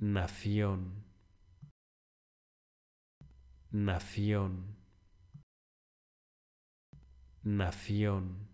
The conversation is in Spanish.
nación, nación, nación.